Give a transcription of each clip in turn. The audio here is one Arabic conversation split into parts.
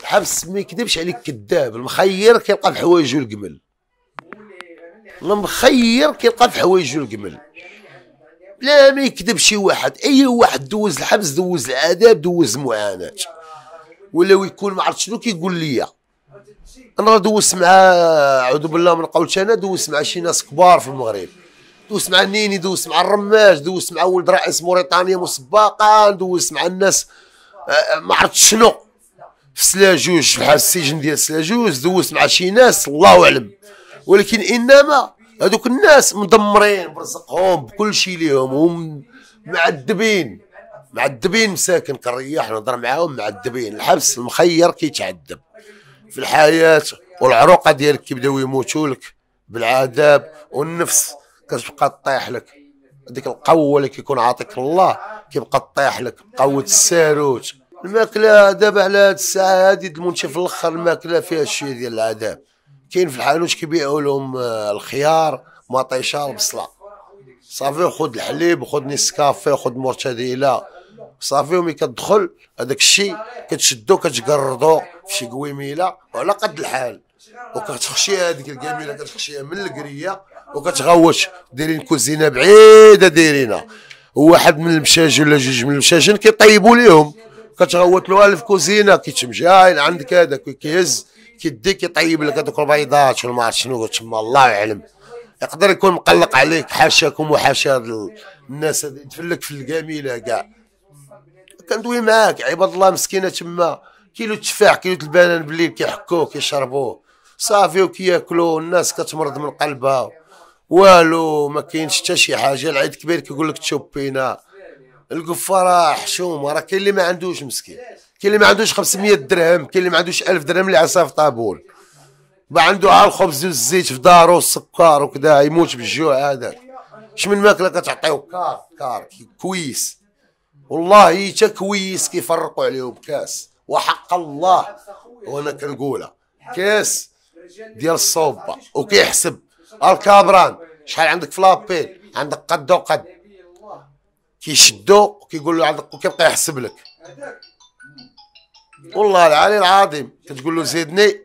الحبس ما يكذبش عليك كذاب المخير كيلقى في حوايجو القمل المخير كيلقى في حوايجو القمل لا ما يكذب شي واحد اي واحد دوز الحبس دوز العذاب دوز المعاناه ولا يكون ما عرفت شنو كيقول لي انا دوزت مع اعوذ بالله من قولت انا دوزت مع شي ناس كبار في المغرب دوزت مع النيني دوزت مع الرماج دوزت مع ولد رئيس موريتانيا مسباقا دوزت مع الناس آه، ما عرفت شنو في سلاجوج بحال السجن ديال سلاجوج دوزت مع شي ناس الله اعلم ولكن انما هذوك الناس مدمرين برزقهم بكل شيء ليهم هم معذبين معذبين مساكن كنريح نهضر معاهم معذبين الحبس المخير كيتعذب في الحياه والعروقه ديالك كيبداو يموتوا لك بالعذاب والنفس كتبقى طيح لك هذيك القوه اللي كيكون عاطيك الله كيبقى طيح لك قوه الساروت الماكله دابا على هاد الساعه هادي المنشف في الاخر الماكله فيها الشيء ديال العذاب كاين في الحانوت كيبيعوا لهم آه، الخيار مطيشه البصله صافي خذ الحليب خذ نسكافي خذ مرتديله صافي ومي كتدخل هذاك الشيء كتشدو كتقردو في شي قويميله وعلى قد الحال وكتخشي هذيك القميله كتخشيها من القريه وكتغوش دايرين كوزينه بعيده دايرينها واحد من المشاجن ولا جوج من المشاجن كيطيبوا ليهم كتغوت له الف كوزينه كيتمشي جاي عندك هذا كيهز كيدي كيطيب لك هذوك البيضات ولا ما عرفت شنو تما الله يعلم يقدر يكون مقلق عليك حاشاكم وحاشا الناس يدفلك في الكاميله كاع كندوي معاك عباد الله مسكينه تما كيلو التفاح كيلو البنان بالليل كيحكوه كيشربوه صافي وكياكلوا الناس كتمرض من قلبها والو ما كاينش حتى شي حاجه العيد كبير كيقول لك تشوبينا القفاره حشومه راه كاين اللي ما عندوش مسكين كاين اللي ما عندوش 500 درهم كاين اللي ما عندوش 1000 درهم اللي عصاف في طابول ما عنده عا الخبز والزيت في دارو والسكر وكذا يموت بالجوع هذاك اش من ماكله كتعطيو كار كار كويس والله حتى كويس كيفرقوا عليهم بكاس وحق الله وانا كنقولها كاس ديال الصوبه وكيحسب الكابران شحال عندك لابيل عندك قد وقد كيشدو وكيقول له وكيبقى يحسب لك والله العلي العظيم كتقول له زيدني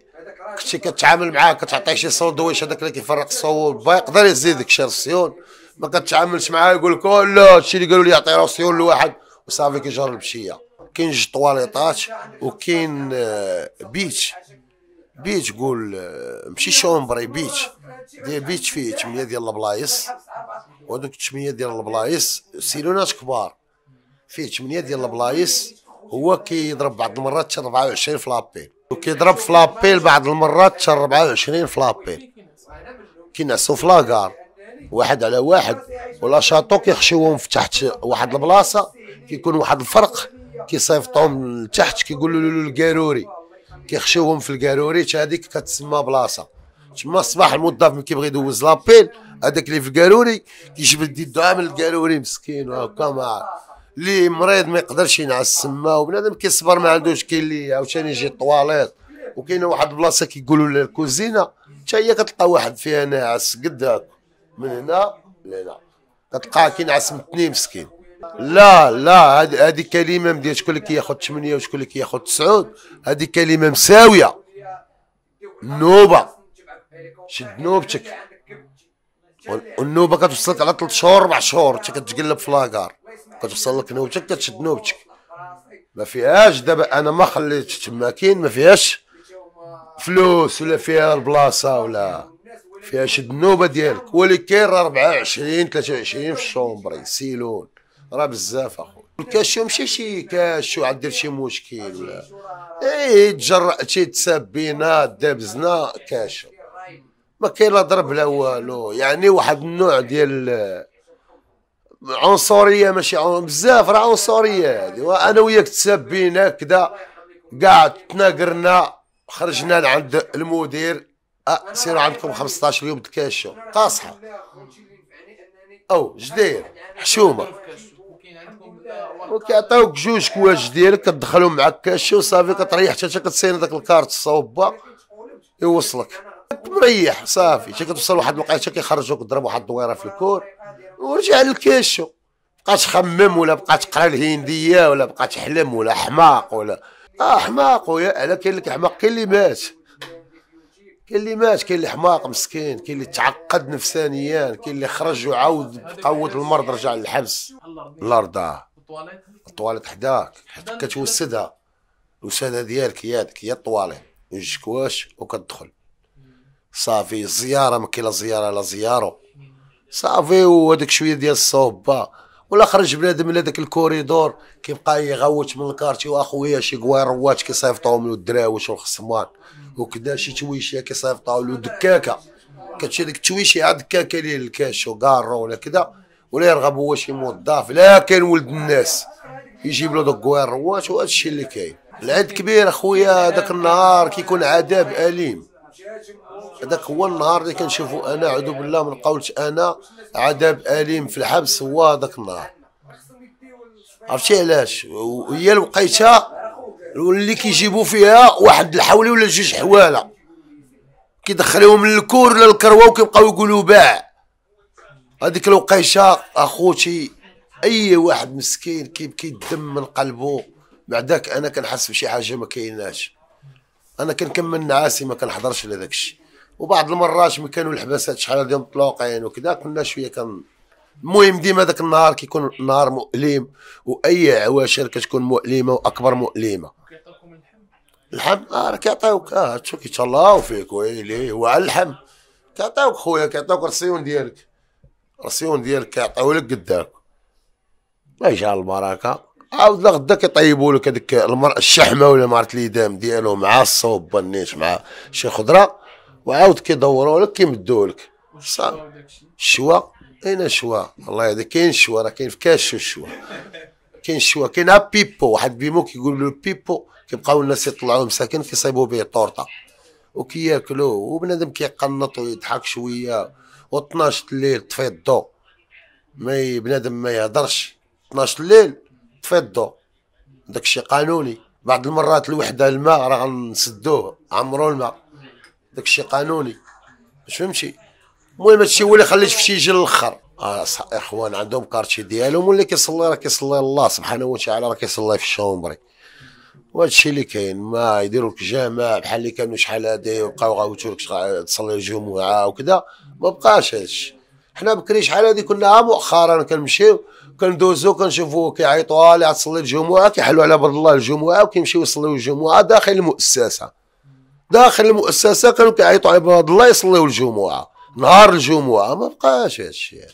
كنتي كتعامل معاه كتعطيه شي سندويش هذاك اللي كيفرق الصوب با يقدر يزيدك شي رسيون ما كتعاملش معاه يقول لك لا هادشي اللي قالوا لي يعطي رسيون لواحد وصافي كيجر المشيه كاين جوج طواليطات وكاين بيت آه، بيت قول آه، ماشي شومبري بيت دي بيت فيه 8 ديال البلايص وهذوك الثمانيه ديال البلايص سيلونات كبار فيه ثمانيه ديال البلايص هو كيضرب بعض المرات حتى 24 في لابيل وكيضرب في لابيل بعض المرات حتى 24 في لابيل كينعسو في لاكار واحد على واحد ولا شاطو كيخشيوهم في تحت واحد البلاصه كيكون واحد الفرق كيصيفطوهم لتحت كيقولوا له الكاروري كيخشيوهم في الكاروري حتى هذيك كتسمى بلاصه تما الصباح الموظف ملي كيبغي يدوز لابيل هذاك اللي في الكاروري كيجبد يدها من الكاروري مسكين وهكا ما اللي مريض ما يقدرش ينعس تما وبنادم كيصبر ما عندوش كاين اللي عاوتاني يجي الطواليط وكاينه واحد البلاصه كيقولوا لها الكوزينه حتى هي كتلقى واحد فيها ناعس قد من هنا لهنا كتلقاه كينعس اثنين مسكين لا لا هذه هذه كلمه ديال شكون اللي كياخذ ثمانيه وشكون اللي كياخذ تسعود هذه كلمه مساويه نوبه شد نوبتك والنوبه كتوصلك على ثلاث شهور اربع شهور انت كتقلب في لاكار كتوصل لك نوبتك كتشد نوبتك ما فيهاش دابا انا ما خليت كاين ما فيهاش فلوس ولا فيها البلاصه ولا فيها شد النوبه ديالك ولكن راه 24 23 في الشومبري سيلون راه بزاف اخويا الكاشيو ماشي شي كاشيو عاد دير شي مشكل ولا ايه تجرأتي تسبينا دابزنا كاشيو ما كاين لا ضرب لا والو يعني واحد النوع ديال عنصريه ماشي بزاف راه عنصريه هذه وانا وياك تسابينا كذا كاع تناقرنا خرجنا لعند المدير أه سيروا عندكم 15 يوم تكاشو قاصحه او جدير حشومه وكيعطيوك جوج كواج ديالك كتدخلهم معاك كاشو صافي كتريح حتى كتسين داك الكارت الصوبه يوصلك مريح صافي شكي توصل واحد الوقيته شكي كيخرجوك ضرب واحد الدويره في الكور ورجع للكيشو بقات خمم ولا بقات تقرا الهنديه ولا بقات تحلم ولا حماق ولا اه حماق ويا على كاين لك حماق كاين اللي مات كاين اللي مات كاين اللي حماق مسكين كاين اللي تعقد نفسانيا كاين اللي خرج وعاود قوة المرض رجع للحبس الله رضاه الطواليت حداك حيت كتوسدها الوساده ديالك هي هذيك هي الطواليت وجهك واش وكتدخل صافي زياره ما كاين لا زياره لا زيارو صافي وهذاك شويه ديال الصوبه ولا خرج بنادم من هذاك الكوريدور كيبقى يغوت من الكارتي واخويا شي كواروات كيصيفطوهم له الدراويش والخصمان وكذا شي تويشيه كيصيفطوها له دكاكه كتشري ديك التويشيه عاد دكاكه ليه الكاش وكارو ولا كذا ولا يرغب هو شي موظف لا كاين ولد الناس يجيب له دوك كواروات وهذا الشيء اللي كاين العيد كبير اخويا داك النهار كيكون عذاب اليم هذاك هو النهار اللي كنشوفو انا اعوذ بالله من قولت انا عذاب اليم في الحبس هو هذاك النهار عرفتي علاش وهي الوقيته اللي كيجيبوا فيها واحد الحولي ولا جوج حواله كيدخلوهم للكور ولا الكروه وكيبقاو يقولوا باع هذيك الوقيته اخوتي اي واحد مسكين كيبكي الدم من قلبه بعداك انا كنحس بشي حاجه ما كايناش انا كنكمل نعاسي ما كنحضرش داك الشيء وبعض المرات ملي كانوا الحبسات شحال ديال مطلوقين وكذا كنا شويه كان المهم ديما ذاك النهار كيكون نهار مؤلم واي عواشر كتكون مؤلمه واكبر مؤلمه اللحم اه راه كيعطيوك اه شو كيتهلاو فيك ويلي هو على اللحم كيعطيوك خويا كيعطيوك الرسيون ديالك الرسيون ديالك كيعطيوه لك قدامك ما يجعل البركه عاود لغدا كيطيبوا لك هذيك المرأة الشحمه ولا ما عرفت ليدام ديالو مع الصوب بنيش مع شي خضره وعاود كيدوروا لك كيمدوا لك الشوا اين الشوا الله يهديك كاين الشوا راه كاين في كاش الشوا كاين الشوا كاين بيبو واحد بيمو كيقول له بيبو كيبقاو الناس يطلعوا مساكن كيصيبوا به طورطه وكياكلو وبنادم كيقنط ويضحك شويه و12 الليل طفي الضو ما بنادم ما يهضرش 12 الليل الضو داكشي قانوني بعض المرات الوحده الماء راه غنسدوه عمرو الماء داكشي قانوني باش فهمتي المهم هادشي هو اللي خليت فشي يجي للاخر اه اخوان عندهم كارتي ديالهم واللي كيصلي راه كيصلي الله سبحانه وتعالى راه كيصلي في الشومبري وهادشي اللي كاين ما يديروا لك جامع بحال اللي كانوا شحال هادي يبقاو غاوتوا لك تصلي الجمعه وكذا ما بقاش هادشي حنا بكري شحال هادي كنا آه، مؤخرا كنمشيو كندوزو كنشوفو كيعيطوا اللي تصلي الجمعه كيحلوا على برد الله الجمعه وكيمشيو يصليو الجمعه داخل المؤسسه داخل المؤسسه كانوا كيعيطوا على برد الله يصليو الجمعه نهار الجمعه ما بقاش هذا الشيء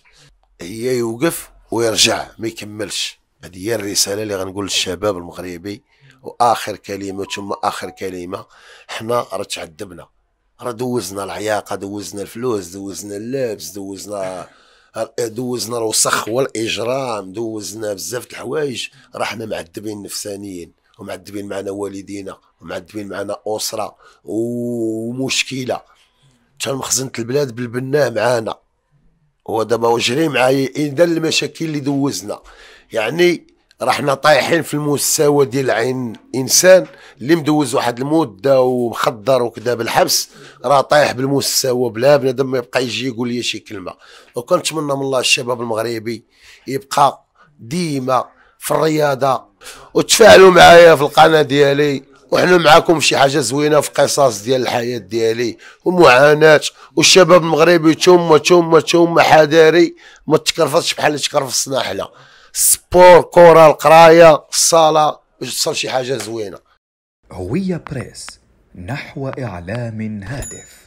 هي يوقف ويرجع ما يكملش هذه هي الرساله اللي غنقول للشباب المغربي واخر كلمه ثم اخر كلمه حنا راه تعذبنا راه دوزنا العياقه دوزنا الفلوس دوزنا اللبس دوزنا دوزنا الوسخ والاجرام دوزنا بزاف د الحوايج رحنا معذبين نفسانيين ومعذبين معنا والدينا ومعذبين معنا اسره ومشكله كان مخزنه البلاد بالبناه معانا هو دابا جري معايا اذا المشاكل اللي دوزنا يعني رحنا طايحين في المستوى ديال عين انسان اللي مدوز واحد المده ومخدر وكذا بالحبس راه طايح بالمستوى بلا بنادم ما يبقى يجي يقول لي شي كلمه وكنتمنى من الله الشباب المغربي يبقى ديما في الرياضه وتفاعلوا معايا في القناه ديالي وحنا معاكم شي حاجه زوينه في قصص ديال الحياه ديالي ومعاناه والشباب المغربي تما تما تما حذاري ما تكرفصش بحال اللي تكرفصنا حنا سبور كره القرايه الصاله باش شي حاجه زوينه هويه بريس نحو اعلام هادف